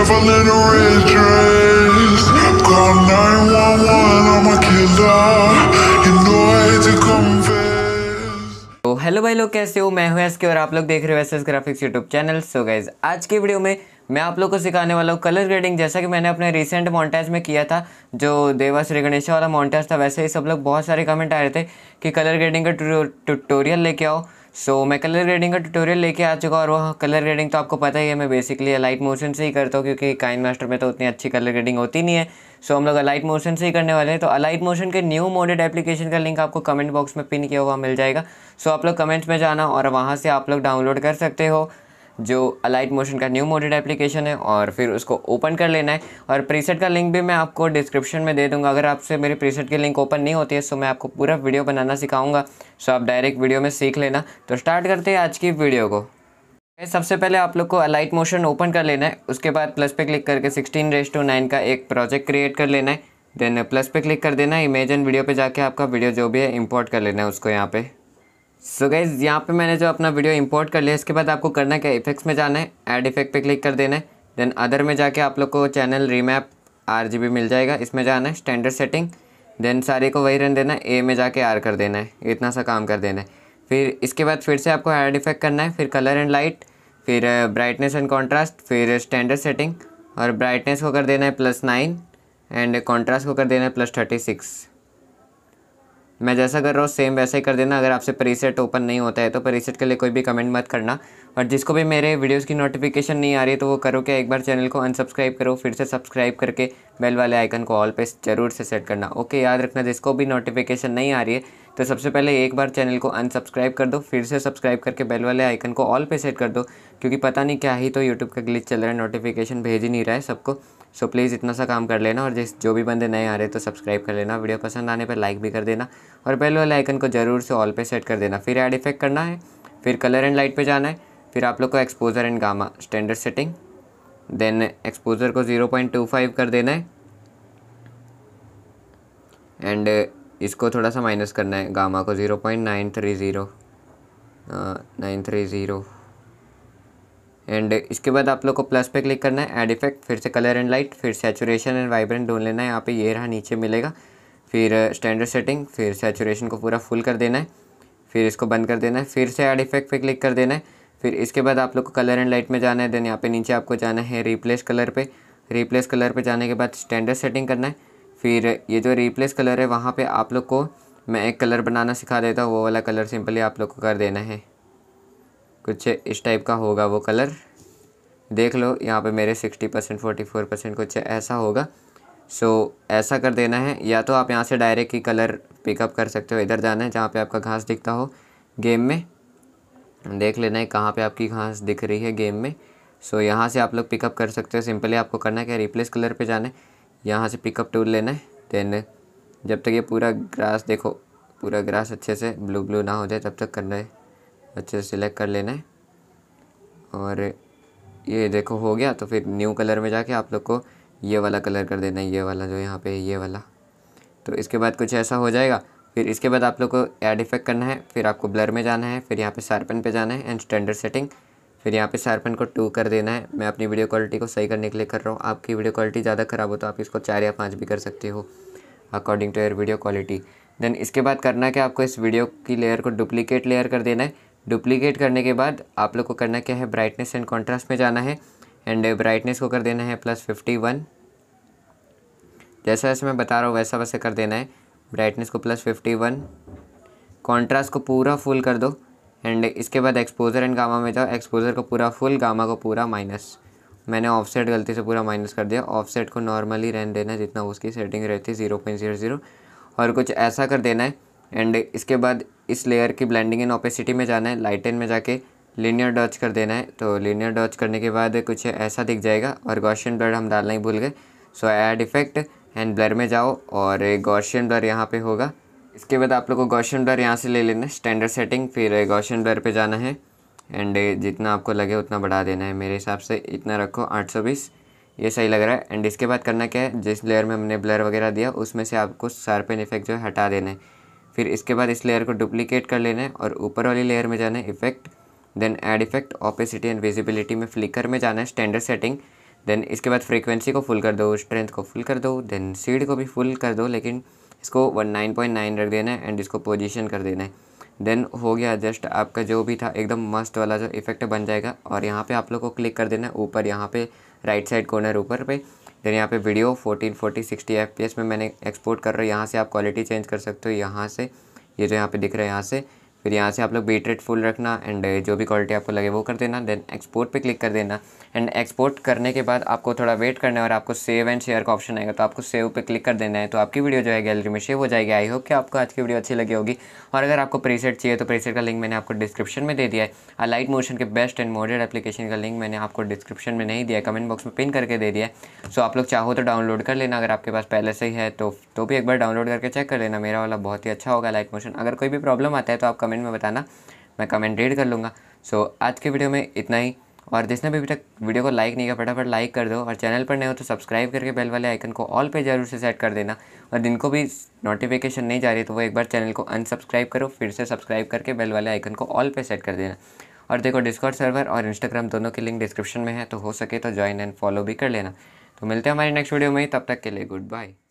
devil in a red dress. Call 911, I'm a killer. Hello भाई लोग कैसे हो मैं हूं एसके और आप लोग देख रहे हो S graphics YouTube channel so guys आज की वीडियो में मैं आप लोग को सिखाने वाला हूँ कलर ग्रेडिंग जैसा कि मैंने अपने रिसेंट मॉन्टेज में किया था जो देवा श्री गणेशा वाला मॉन्टेज था वैसे ही सब लोग बहुत सारे कमेंट आ रहे थे कि कलर ग्रेडिंग का ट्यूटोरियल लेके आओ सो so, मैं कलर ग्रेडिंग का ट्यूटोरियल लेके आ चुका और वह कलर ग्रेडिंग तो आपको पता ही है मैं बेसिकली अलाइट मोशन से ही करता हूँ क्योंकि काइन मास्टर में तो उतनी अच्छी कलर ग्रेडिंग होती नहीं है सो so, हम लोग अलाइट मोशन से ही करने वाले हैं तो अलाइट मोशन के न्यू मोडेड एप्लीकेशन का लिंक आपको कमेंट बॉक्स में पिन किया हुआ मिल जाएगा सो so, आप लोग कमेंट्स में जाना और वहाँ से आप लोग डाउनलोड कर सकते हो जो अलाइट मोशन का न्यू मोडेड एप्लीकेशन है और फिर उसको ओपन कर लेना है और प्रीसेट का लिंक भी मैं आपको डिस्क्रिप्शन में दे दूंगा अगर आपसे मेरी प्रीसेट की लिंक ओपन नहीं होती है सो तो मैं आपको पूरा वीडियो बनाना सिखाऊंगा सो आप डायरेक्ट वीडियो में सीख लेना तो स्टार्ट करते हैं आज की वीडियो को सबसे पहले आप लोग को अलाइट मोशन ओपन कर लेना है उसके बाद प्लस पे क्लिक करके सिक्सटीन रेस टू नाइन का एक प्रोजेक्ट क्रिएट कर लेना है देन प्लस पे क्लिक कर देना है इमेज एंड वीडियो पे जाके आपका वीडियो जो भी है इंपोर्ट कर लेना है उसको यहाँ पे सो गाइज यहाँ पे मैंने जो अपना वीडियो इंपोर्ट कर लिया इसके बाद आपको करना क्या इफेक्ट्स में जाना है एड इफेक्ट पे क्लिक कर देना है देन अदर में जाके आप लोग को चैनल रीमैप आर जी मिल जाएगा इसमें जाना है स्टैंडर्ड सेटिंग देन सारे को वही रन देना है ए में जाके आर कर देना है इतना सा काम कर देना है फिर इसके बाद फिर से आपको एड इफेक्ट करना है फिर कलर एंड लाइट फिर ब्राइटनेस एंड कॉन्ट्रास्ट फिर स्टैंडर्ड uh, सेटिंग और ब्राइटनेस को कर देना है प्लस नाइन एंड कॉन्ट्रास्ट को कर देना है प्लस थर्टी सिक्स मैं जैसा कर रहा हूँ सेम वैसा ही कर देना अगर आपसे प्रीसेट ओपन नहीं होता है तो प्रीसेट के लिए कोई भी कमेंट मत करना और जिसको भी मेरे वीडियोस की नोटिफिकेशन नहीं आ रही तो वो करो क्या एक बार चैनल को अनसब्सक्राइब करो फिर से सब्सक्राइब करके बेल वाले आइकन को ऑल पे ज़रूर से सेट करना ओके याद रखना जिसको भी नोटिफिकेशन नहीं आ रही है तो सबसे पहले एक बार चैनल को अनसब्सक्राइब कर दो फिर से सब्सक्राइब करके बेल वाले आइकन को ऑल पे सेट कर दो क्योंकि पता नहीं क्या ही तो यूट्यूब का ग्लिच चल रहा है नोटिफिकेशन भेज ही नहीं रहा है सबको सो प्लीज़ इतना सा काम कर लेना और जिस जो भी बंदे नए आ रहे तो सब्सक्राइब कर लेना वीडियो पसंद आने पर लाइक भी कर देना और बेल वाले आइकन को ज़रूर से ऑल पे सेट कर देना फिर एड इफेक्ट करना है फिर कलर एंड लाइट पर जाना है फिर आप लोग को exposure and gamma standard setting then exposure को फाइव कर देना है एंड इसको थोड़ा सा माइनस करना है गामा को zero point nine three zero nine three zero and इसके बाद आप लोग को प्लस पे क्लिक करना है एड इफेक्ट फिर से कलर एंड लाइट फिर सेचुरेशन एंड वाइब्रेंट ढूंढ लेना है यहाँ पे ये रहा नीचे मिलेगा फिर स्टैंडर्ड सेटिंग फिर सेचुरेशन को पूरा फुल कर देना है फिर इसको बंद कर देना है फिर से एड इफेक्ट पे क्लिक कर देना है फिर इसके बाद आप लोग को कलर एंड लाइट में जाना है देन यहाँ पे नीचे आपको जाना है रिप्लेस कलर पे रिप्लेस कलर पे जाने के बाद स्टैंडर्ड सेटिंग करना है फिर ये जो रिप्लेस कलर है वहाँ पे आप लोग को मैं एक कलर बनाना सिखा देता हूँ वो वाला कलर सिंपली आप लोग को कर देना है कुछ इस टाइप का होगा वो कलर देख लो यहाँ पे मेरे sixty percent forty four percent कुछ ऐसा होगा सो so, ऐसा कर देना है या तो आप यहाँ से डायरेक्ट ही कलर पिकअप कर सकते हो इधर जाना है जहाँ पर आपका घास दिखता हो गेम में देख लेना है कहाँ पर आपकी घास दिख रही है गेम में सो so, यहाँ से आप लोग पिकअप कर सकते हो सिंपली आपको करना है क्या रिप्लेस कलर पर जाना है यहाँ से पिकअप टूल लेना है देन जब तक ये पूरा ग्रास देखो पूरा ग्रास अच्छे से ब्लू ब्लू ना हो जाए तब तक करना है अच्छे से सिलेक्ट कर लेना है और ये देखो हो गया तो फिर न्यू कलर में जाके आप लोग को ये वाला कलर कर देना है ये वाला जो यहाँ पे ये वाला तो इसके बाद कुछ ऐसा हो जाएगा फिर इसके बाद आप लोग को एड इफेक्ट करना है फिर आपको ब्लर में जाना है फिर यहाँ पे सारपन पे जाना है एंड स्टैंडर्ड सेटिंग फिर यहाँ पे शार्पन को टू कर देना है मैं अपनी वीडियो क्वालिटी को सही करने के लिए कर रहा हूँ आपकी वीडियो क्वालिटी ज़्यादा ख़राब हो तो आप इसको चार या पाँच भी कर सकते हो according to your video quality then इसके बाद करना क्या आपको इस वीडियो की लेयर को डुप्लीकेट लेयर कर देना है डुप्लीकेट करने के बाद आप लोग को करना क्या है ब्राइटनेस एंड कॉन्ट्रास्ट में जाना है एंड ब्राइटनेस को कर देना है प्लस फिफ्टी वन जैसा जैसे मैं बता रहा हूँ वैसा वैसे कर देना है ब्राइटनेस को प्लस फिफ्टी वन कॉन्ट्रास्ट को पूरा फुल कर दो एंड इसके बाद एक्सपोजर एंड गामा में जाओ एक्सपोजर को पूरा फुल गामा को पूरा माइनस मैंने ऑफसेट गलती से पूरा माइनस कर दिया ऑफसेट को नॉर्मली रहने देना जितना उसकी सेटिंग रहती है ज़ीरो पॉइंट ज़ीरो ज़ीरो और कुछ ऐसा कर देना है एंड इसके बाद इस लेयर की ब्लेंडिंग एंड ऑपेसिटी में जाना है लाइटन में जाके लीनियर डॉच कर देना है तो लीनियर डॉच करने के बाद कुछ ऐसा दिख जाएगा और गॉशियन ब्लड हम डालना ही भूल गए so add effect and blur में जाओ और गॉशियन ब्लर यहाँ पर होगा इसके बाद आप लोग को गौशन ब्लर यहाँ से ले लेना है स्टैंडर्ड सेटिंग फिर गौशन ब्लर पे जाना है एंड uh, जितना आपको लगे उतना बढ़ा देना है मेरे हिसाब से इतना रखो 820 ये सही लग रहा है एंड इसके बाद करना क्या है जिस लेयर में हमने ब्लर वगैरह दिया उसमें से आपको शार्पन इफेक्ट जो है हटा देना है फिर इसके बाद इस लेयर को डुप्लीकेट कर लेना है और ऊपर वाली लेयर में जाना है effect then add effect opacity and visibility में फ्लिकर में जाना है स्टैंडर्ड सेटिंग देन इसके बाद फ्रीक्वेंसी को फुल कर दो स्ट्रेंथ को फुल कर दो देन सीड को भी फुल कर दो लेकिन इसको वन नाइन पॉइंट नाइन रख देना है एंड इसको पोजीशन कर देना है देन हो गया जस्ट आपका जो भी था एकदम मस्त वाला जो इफेक्ट बन जाएगा और यहाँ पे आप लोग को क्लिक कर देना है ऊपर यहाँ पे राइट साइड कॉर्नर ऊपर पे देन यहाँ पे वीडियो फोर्टी सिक्सटी एफ में मैंने एक्सपोर्ट कर रहा है यहाँ से आप क्वालिटी चेंज कर सकते हो यहाँ से ये यह जो यहाँ पे दिख रहा है यहाँ से फिर यहाँ से आप लोग बीट रेट फुल रखना एंड uh, जो भी क्वालिटी आपको लगे वो कर देना देन एक्सपोर्ट पे क्लिक कर देना एंड एक्सपोर्ट करने के बाद आपको थोड़ा वेट करना है और आपको सेव एंड शेयर का ऑप्शन आएगा तो आपको सेव पे क्लिक कर देना है तो आपकी वीडियो जो है गैलरी में सेव हो जाएगी आई होप कि आपको आज की वीडियो अच्छी लगी होगी और अगर आपको प्रीसेट चाहिए तो प्रीसेट का लिंक मैंने आपको डिस्क्रिप्शन में दे दिया है और लाइट मोशन के बेस्ट एंड मॉडर्ड एप्लीकेशन का लिंक मैंने आपको डिस्क्रिप्शन में नहीं दिया है कमेंट बॉक्स में पिन करके दे दिया है सो आप लोग चाहो तो डाउनलोड कर लेना अगर आपके पास पहले से ही है तो, तो भी एक बार डाउनलोड करके चेक कर लेना मेरा वाला बहुत ही अच्छा होगा लाइट मोशन अगर कोई भी प्रॉब्लम आता है तो आप कमेंट में बताना मैं कमेंट रीड कर लूँगा सो so, आज के वीडियो में इतना ही और जिसने भी अभी तक वीडियो को लाइक नहीं किया फटाफट लाइक कर दो और चैनल पर नए हो तो सब्सक्राइब करके बेल वाले आइकन को ऑल पे जरूर से सेट कर देना और जिनको भी नोटिफिकेशन नहीं जा रही तो वो एक बार चैनल को अनसब्सक्राइब करो फिर से सब्सक्राइब करके बेल वाले आइकन को ऑल पे सेट कर देना और देखो डिस्कॉर्ड सर्वर और इंस्टाग्राम दोनों के लिंक डिस्क्रिप्शन में है तो हो सके तो ज्वाइन एंड फॉलो भी कर लेना तो मिलते हैं हमारे नेक्स्ट वीडियो में तब तक के लिए गुड बाय